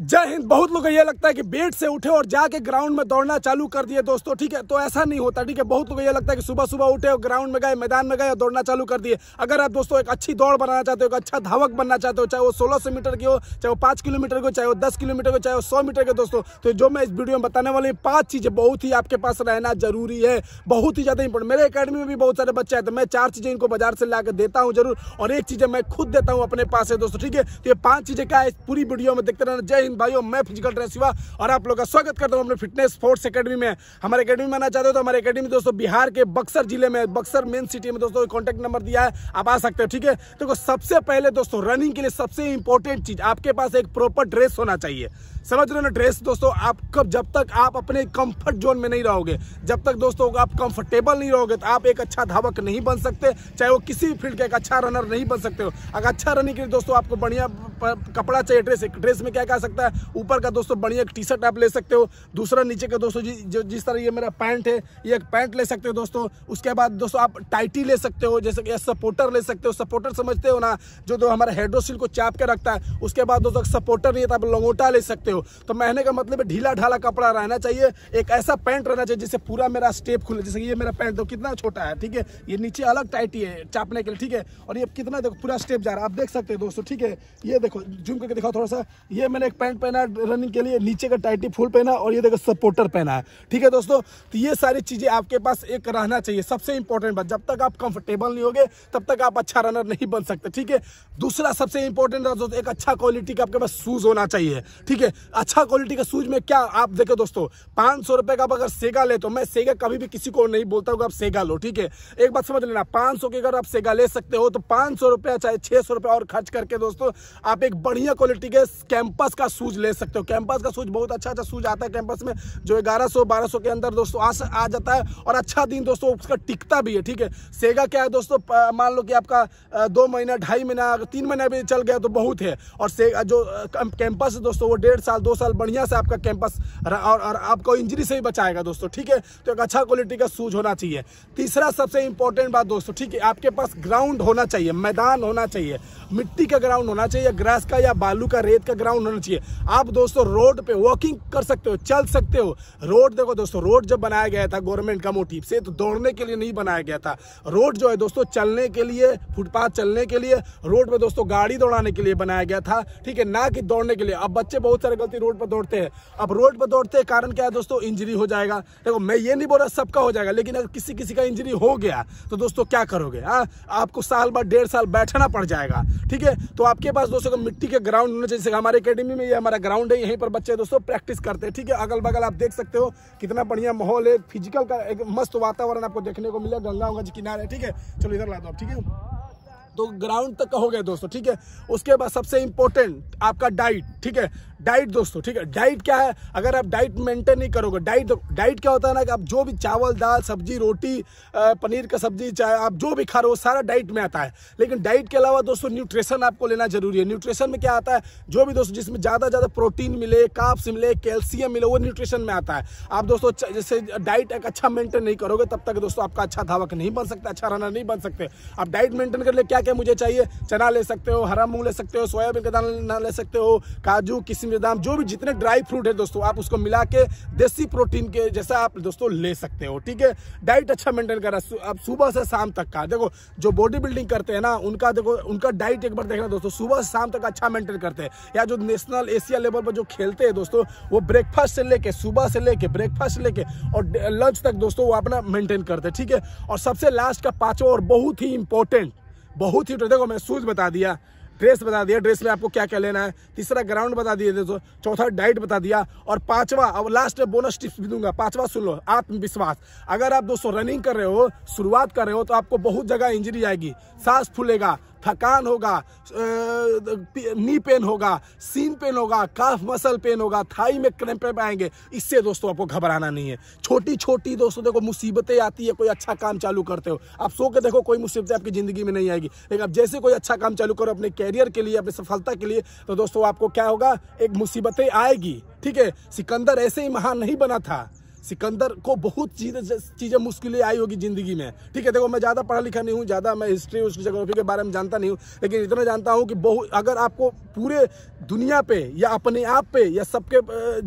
जय हिंद बहुत लोग ये लगता है कि बेड से उठे और जाके ग्राउंड में दौड़ना चालू कर दिए दोस्तों ठीक है तो ऐसा नहीं होता ठीक है बहुत लोग ये लगता है कि सुबह सुबह उठे और ग्राउंड में गए मैदान में गए और दौड़ना चालू कर दिए अगर आप दोस्तों एक अच्छी दौड़ बनाना चाहते हो एक अच्छा धावक बनना चाहते हो चाहे वो सोलह सौ मीटर की हो चाहे वो पाँच किलोमीटर की हो चाहे वो दस किलोमीटर की चाहे वो सौ मीटर के दोस्तों तो जो मैं इस वीडियो में बताने वाली हूँ पाँच चीज़ें बहुत ही आपके पास रहना जरूरी है बहुत ही ज़्यादा इंपॉर्टेंट मेरे अकेडमी में भी बहुत सारे बच्चे हैं तो मैं चार चीज़ें इनको बाजार से ला देता हूँ जरूर और एक चीज़ें मैं खुद देता हूँ अपने पास है दोस्तों ठीक है तो ये पाँच चीज़ें क्या है पूरी वीडियो में देखते रहना जय हिंद भाइयों मैं फिजिकल ट्रेन शिवा और आप लोग का स्वागत करता हूँ अपने फिटनेस स्पोर्ट्स अकेडमी में हमारे अकेडमी में आना चाहते हो तो हमारे अकेडमी दोस्तों बिहार के बक्सर जिले में बक्सर मेन सिटी में दोस्तों कॉन्टैक्ट नंबर दिया है आप आ सकते हो ठीक है देखो सबसे पहले दोस्तों रनिंग के लिए सबसे इंपॉर्टेंट चीज आपके पास एक प्रॉपर ड्रेस होना चाहिए समझ रहे हो ना ड्रेस दोस्तों आप कब जब तक आप अपने कंफर्ट जोन में नहीं रहोगे जब तक दोस्तों आप कंफर्टेबल नहीं रहोगे तो आप एक अच्छा धावक नहीं बन सकते चाहे वो किसी भी फील्ड का एक अच्छा रनर नहीं बन सकते हो अगर अच्छा रनिंग के लिए दोस्तों आपको बढ़िया कपड़ा चाहिए ड्रेस ड्रेस में क्या कह सकते सकता है ऊपर का दोस्तों बढ़िया एक टी शर्ट आप ले सकते हो दूसरा नीचे का दोस्तों जी जो जिस तरह ये मेरा पैंट है ये एक पैंट ले सकते हो दोस्तों उसके बाद दोस्तों आप टाइटी ले सकते हो जैसे कि सपोर्टर ले सकते हो सपोर्टर समझते हो ना जो दो हमारे हेड्रोसिल को चाप के रखता है उसके बाद दोस्तों सपोर्टर नहीं था तो आप लंगोटा ले सकते हो तो महीने का मतलब ढीला ढाला कपड़ा रहना चाहिए एक ऐसा पैंट रहना चाहिए जिससे पूरा मेरा स्टेप खुले जैसे ये मेरा पैंट दो कितना छोटा है ठीक है ये नीचे अलग टाइटी है चापने के लिए ठीक है और ये कितना देखो पूरा स्टेप जा रहा है आप देख सकते हो दोस्तों ठीक है ये देखो जूम करके दिखाओ थोड़ा सा ये मैंने एक पैंट पहना है रनिंग के लिए नीचे का टाइटी फुल पहना और ये देखो सपोर्टर पहना है ठीक है दोस्तों तो ये सारी चीज़ें आपके पास एक रहना चाहिए सबसे इंपॉर्टेंट बात जब तक आप कंफर्टेबल नहीं होगे तब तक आप अच्छा रनर नहीं बन सकते ठीक है दूसरा सबसे इंपॉर्टेंट दोस्तों एक अच्छा क्वालिटी का आपके पास शूज होना चाहिए ठीक है अच्छा क्वालिटी का शूज में क्या आप देखो दोस्तों पांच सौ रुपए का अगर सेगा ले तो मैं सेगा कभी भी किसी को नहीं बोलता हूँ आप सेगा लो ठीक है एक बात समझ लेना पांच सौ की अगर आप सेगा ले सकते हो तो पांच सौ रुपया चाहे छह सौ रुपया और खर्च करके दोस्तों आप एक बढ़िया क्वालिटी के कैंपस का शूज़ ले सकते हो कैंपस का शूज़ बहुत अच्छा अच्छा शूज़ आता है कैंपस में जो ग्यारह सौ बारह सौ के अंदर दोस्तों आ, आ जाता है और अच्छा दिन दोस्तों उसका टिकता भी है ठीक है सेगा क्या है दोस्तों मान लो कि आपका दो महीना ढाई महीना तीन महीना भी चल गया तो बहुत है और से जो कैंपस दोस्तों वो डेढ़ साल दो साल बढ़िया से आपका कैंपस और, और आपको इंजरी से ही बचाएगा दोस्तों ठीक है तो एक अच्छा क्वालिटी का शूज़ होना चाहिए तीसरा सबसे इंपॉर्टेंट बात दोस्तों ठीक है आपके पास ग्राउंड होना चाहिए मैदान होना चाहिए मिट्टी का ग्राउंड होना चाहिए ग्रास का या बालू का रेत का ग्राउंड होना चाहिए चाहिए आप दोस्तों रोड पे वॉकिंग कर सकते हो चल सकते हो रोड देखो दोस्तों रोड जब बनाया गया था गवर्नमेंट का मोटिव से तो दौड़ने के लिए नहीं बनाया गया था रोड जो है दोस्तों चलने के लिए फुटपाथ चलने के लिए रोड पर दोस्तों गाड़ी दौड़ाने के लिए बनाया गया था ठीक है ना कि दौड़ने के लिए अब बच्चे बहुत सारे गलती रोड पर दौड़ते हैं अब रोड पर दौड़ते हैं कारण क्या है दोस्तों इंजरी हो जाएगा देखो मैं ये नहीं बोल रहा सबका हो जाएगा लेकिन अगर किसी किसी का इंजरी हो गया तो दोस्तों क्या करोगे हाँ आपको साल बाद डेढ़ साल बैठना पड़ जाएगा ठीक है तो आपके पास दोस्तों मिट्टी के ग्राउंड होना चाहिए हमारे अकेडमी में ये हमारा ग्राउंड है यहीं पर बच्चे दोस्तों प्रैक्टिस करते हैं ठीक है अगल बगल आप देख सकते हो कितना बढ़िया माहौल है फिजिकल का एक मस्त वातावरण आपको देखने को मिला गंगा गंगा जी किनारे ठीक है चलो इधर ला दो आप ठीक है तो ग्राउंड तक हो गया दोस्तों ठीक है उसके बाद सबसे इंपॉर्टेंट आपका डाइट ठीक है डाइट दोस्तों ठीक है डाइट क्या है अगर आप डाइट मेंटेन नहीं करोगे डाइट डाइट क्या होता है ना कि आप जो भी चावल दाल सब्जी रोटी पनीर का सब्जी चाहे आप जो भी खा रहे हो सारा डाइट में आता है लेकिन डाइट के अलावा दोस्तों न्यूट्रिशन आपको लेना जरूरी है न्यूट्रिशन में क्या आता है जो भी दोस्तों जिसमें ज़्यादा ज़्यादा प्रोटीन मिले काप्स मिले कैल्सियम मिले वो न्यूट्रिशन में आता है आप दोस्तों जैसे डाइट एक अच्छा मेंटेन नहीं करोगे तब तक दोस्तों आपका अच्छा धावक नहीं बन सकता अच्छा रनर नहीं बन सकते आप डाइट मेंटेन कर ले क्या के मुझे चाहिए चना ले सकते हो हरा मूंग ले सकते हो सोयाबीन का दाना ले सकते हो काजू किस्म के दाम जो भी जितने ड्राई फ्रूट है दोस्तों आप उसको मिला के देसी प्रोटीन के जैसा आप दोस्तों ले सकते हो ठीक है डाइट अच्छा मेंटेन कर रहा आप सुबह से शाम तक का देखो जो बॉडी बिल्डिंग करते हैं ना उनका देखो उनका डाइट एक बार देखना दोस्तों सुबह से शाम तक अच्छा मेंटेन करते हैं या जो नेशनल एशिया लेवल पर जो खेलते हैं दोस्तों वो ब्रेकफास्ट से लेके सुबह से लेके ब्रेकफास्ट लेके और लंच तक दोस्तों वो अपना मेंटेन करते हैं ठीक है और सबसे लास्ट का पांचवा और बहुत ही इंपॉर्टेंट बहुत ही देखो मैं शूज़ बता दिया ड्रेस बता दिया ड्रेस में आपको क्या क्या लेना है तीसरा ग्राउंड बता दिया दोस्तों चौथा डाइट बता दिया और पांचवा अब लास्ट में बोनस टिप्स भी दूंगा पांचवा सुन लो आत्मविश्वास अगर आप दोस्तों रनिंग कर रहे हो शुरुआत कर रहे हो तो आपको बहुत जगह इंजरी आएगी सांस फूलेगा थकान होगा नी पेन होगा सीन पेन होगा काफ मसल पेन होगा थाई में क्रैम्पेप आएंगे इससे दोस्तों आपको घबराना नहीं है छोटी छोटी दोस्तों देखो मुसीबतें आती है कोई अच्छा काम चालू करते हो आप सो के देखो कोई मुसीबतें आपकी ज़िंदगी में नहीं आएगी लेकिन आप जैसे कोई अच्छा काम चालू करो अपने कैरियर के लिए अपनी सफलता के लिए तो दोस्तों आपको क्या होगा एक मुसीबतें आएगी ठीक है सिकंदर ऐसे ही महान नहीं बना था सिकंदर को बहुत चीज़ें चीज़ें मुश्किलें आई होगी ज़िंदगी में ठीक है देखो मैं ज़्यादा पढ़ा लिखा नहीं हूँ ज़्यादा मैं हिस्ट्री उसकी जोग्राफी के बारे में जानता नहीं हूँ लेकिन इतना जानता हूँ कि बहुत अगर आपको पूरे दुनिया पे या अपने आप पे या सबके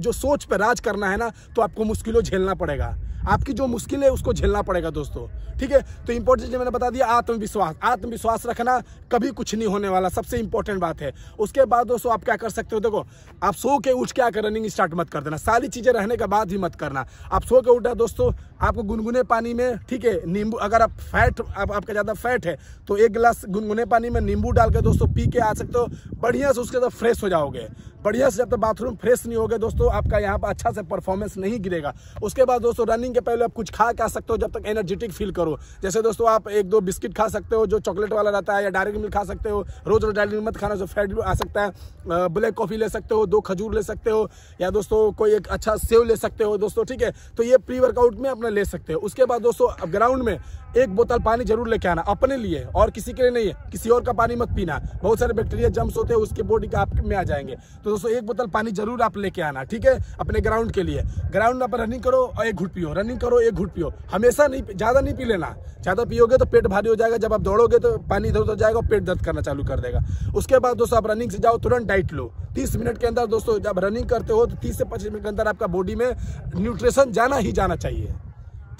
जो सोच पे राज करना है ना तो आपको मुश्किलों झेलना पड़ेगा आपकी जो मुश्किल है उसको झेलना पड़ेगा दोस्तों ठीक है तो इंपॉर्टेंट मैंने बता दिया आत्मविश्वास आत्मविश्वास रखना कभी कुछ नहीं होने वाला सबसे इंपॉर्टेंट बात है उसके बाद दोस्तों आप क्या कर सकते हो देखो आप सो के उठ के आकर रनिंग स्टार्ट मत कर देना सारी चीज़ें रहने के बाद ही मत करना आप सो के उठा दोस्तों आपको गुनगुने पानी में ठीक है नींबू अगर आप फैट आप, आपका ज़्यादा फैट है तो एक गिलास गुनगुने पानी में नींबू डाल के दोस्तों पी के आ सकते हो बढ़िया से उसके साथ फ्रेश हो जाओगे बढ़िया से जब तक बाथरूम फ्रेश नहीं होगे दोस्तों आपका यहाँ पर अच्छा से परफॉर्मेंस नहीं गिरेगा उसके बाद दोस्तों रनिंग के पहले आप कुछ खा खा सकते हो जब तक एनर्जेटिक फील करो जैसे दोस्तों आप एक दो बिस्किट खा सकते हो जो चॉकलेट वाला रहता है या डायरेक्ट मिल्क खा सकते हो रोज रोज डायरेक्ट मत खाना जो फैट आ सकता है ब्लैक कॉफी ले सकते हो दो खजूर ले सकते हो या दोस्तों कोई एक अच्छा सेव ले सकते हो दोस्तों ठीक है तो ये प्री वर्कआउट में अपना ले सकते हो उसके बाद दोस्तों ग्राउंड में एक बोतल पानी जरूर लेके आना अपने लिए और किसी के लिए नहीं है किसी और का पानी मत पीना बहुत सारे बैक्टीरिया जम्स होते हैं उसके बॉडी का आप में आ जाएंगे तो दोस्तों एक बोतल पानी जरूर आप लेके आना ठीक है अपने ग्राउंड के लिए ग्राउंड आप रनिंग करो और एक घुट पियो रनिंग करो एक घुट पियो हमेशा नहीं ज़्यादा नहीं पी लेना ज़्यादा पियोगे तो पेट भारी हो जाएगा जब आप दौड़ोगे तो पानी इधर उधर जाएगा पेट दर्द करना चालू कर देगा उसके बाद दोस्तों आप रनिंग से जाओ तुरंत डाइट लो तीस मिनट के अंदर दोस्तों जब रनिंग करते हो तो तीस से पच्चीस मिनट के अंदर आपका बॉडी में न्यूट्रिशन जाना ही जाना चाहिए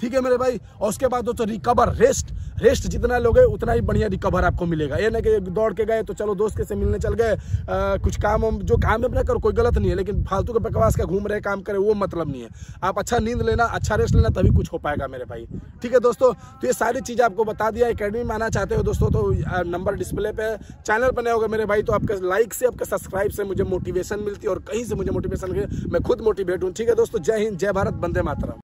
ठीक है मेरे भाई और उसके बाद दोस्तों रिकवर रेस्ट रेस्ट जितना लोगे उतना ही बढ़िया रिकवर आपको मिलेगा ये ना कि दौड़ के गए तो चलो दोस्त के से मिलने चल गए कुछ काम जो काम अपना करो कोई गलत नहीं है लेकिन फालतू के बकवास का घूम रहे काम करे वो मतलब नहीं है आप अच्छा नींद लेना अच्छा रेस्ट लेना तभी कुछ हो पाएगा मेरे भाई ठीक है दोस्तों तो ये सारी चीज़ आपको बता दिया अकेडमी में आना चाहते हो दोस्तों तो नंबर डिस्प्ले पर चैनल पर होगा मेरे भाई तो आपके लाइक से आपके सब्सक्राइब से मुझे मोटिवेशन मिलती है और कहीं से मुझे मोटिवेशन मैं खुद मोटिवेट हूँ ठीक है दोस्तों जय हिंद जय भारत बंदे मातरम